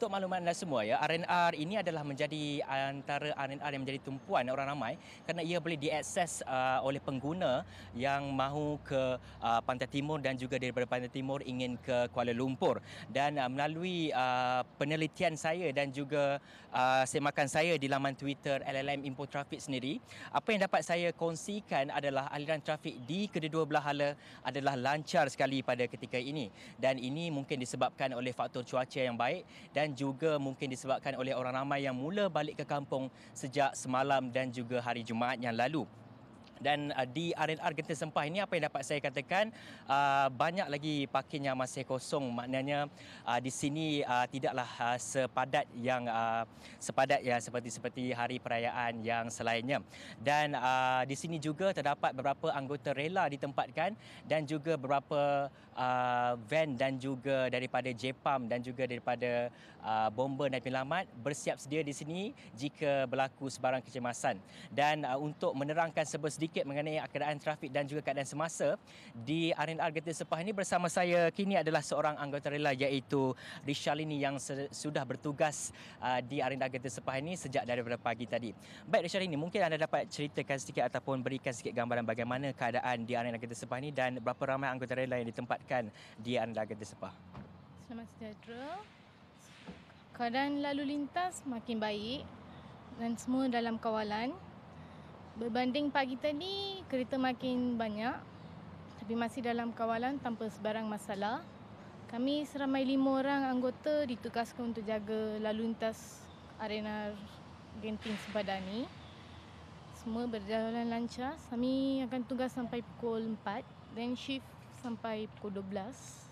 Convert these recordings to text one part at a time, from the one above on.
untuk maklumat anda semua ya RNR ini adalah menjadi antara RNR yang menjadi tumpuan orang ramai kerana ia boleh diakses uh, oleh pengguna yang mahu ke uh, pantai timur dan juga daripada pantai timur ingin ke Kuala Lumpur dan uh, melalui uh, penelitian saya dan juga uh, semakan saya di laman Twitter LLM Info Traffic sendiri apa yang dapat saya kongsikan adalah aliran trafik di kedua-dua belah hala adalah lancar sekali pada ketika ini dan ini mungkin disebabkan oleh faktor cuaca yang baik dan juga mungkin disebabkan oleh orang ramai yang mula balik ke kampung sejak semalam dan juga hari Jumaat yang lalu dan uh, di RNR Genting Sempah ini apa yang dapat saya katakan uh, banyak lagi parking yang masih kosong maknanya uh, di sini uh, tidaklah uh, sepadat yang uh, sepadat ya seperti seperti hari perayaan yang selainnya dan uh, di sini juga terdapat beberapa anggota rela ditempatkan dan juga beberapa uh, van dan juga daripada JPAM dan juga daripada uh, bomber dan penyelamat bersiap sedia di sini jika berlaku sebarang kecemasan dan uh, untuk menerangkan sebesar sedikit mengenai keadaan trafik dan juga keadaan semasa di R&R Getir Sepah ini bersama saya kini adalah seorang anggota rela iaitu Rishalini yang sudah bertugas uh, di R&R Getir Sepah ini sejak daripada pagi tadi. Baik Rishalini, mungkin anda dapat ceritakan sedikit ataupun berikan sedikit gambaran bagaimana keadaan di R&R Getir Sepah ini dan berapa ramai anggota rela yang ditempatkan di R&R Getir Sepah. Selamat sejahtera. Keadaan lalu lintas makin baik dan semua dalam kawalan. Berbanding pagi tadi, kereta makin banyak tapi masih dalam kawalan tanpa sebarang masalah. Kami seramai lima orang anggota ditugaskan untuk jaga lalu lintas arena Genting Sempadan ini. Semua berjalan lancar. Kami akan tugas sampai pukul 4 dan shift sampai pukul 12.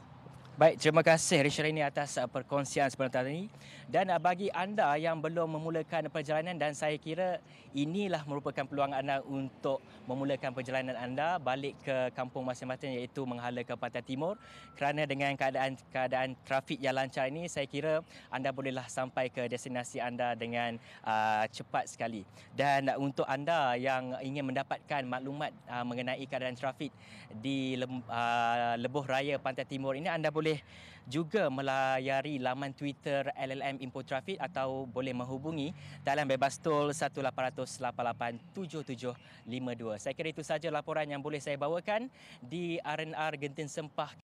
Baik, terima kasih Rich ini atas uh, perkongsian sebentar ini. Dan uh, bagi anda yang belum memulakan perjalanan dan saya kira inilah merupakan peluang anda untuk memulakan perjalanan anda balik ke kampung masing-masing iaitu menghala ke Pantai Timur. Kerana dengan keadaan keadaan trafik yang lancar ini, saya kira anda bolehlah sampai ke destinasi anda dengan uh, cepat sekali. Dan uh, untuk anda yang ingin mendapatkan maklumat uh, mengenai keadaan trafik di uh, Lebuh Raya Pantai Timur ini, anda boleh boleh juga melayari laman Twitter LLM Info Traffic atau boleh menghubungi dalam bebas tol 1800 8877 52. Saya kira itu sahaja laporan yang boleh saya bawakan di R&R Gentin Sempah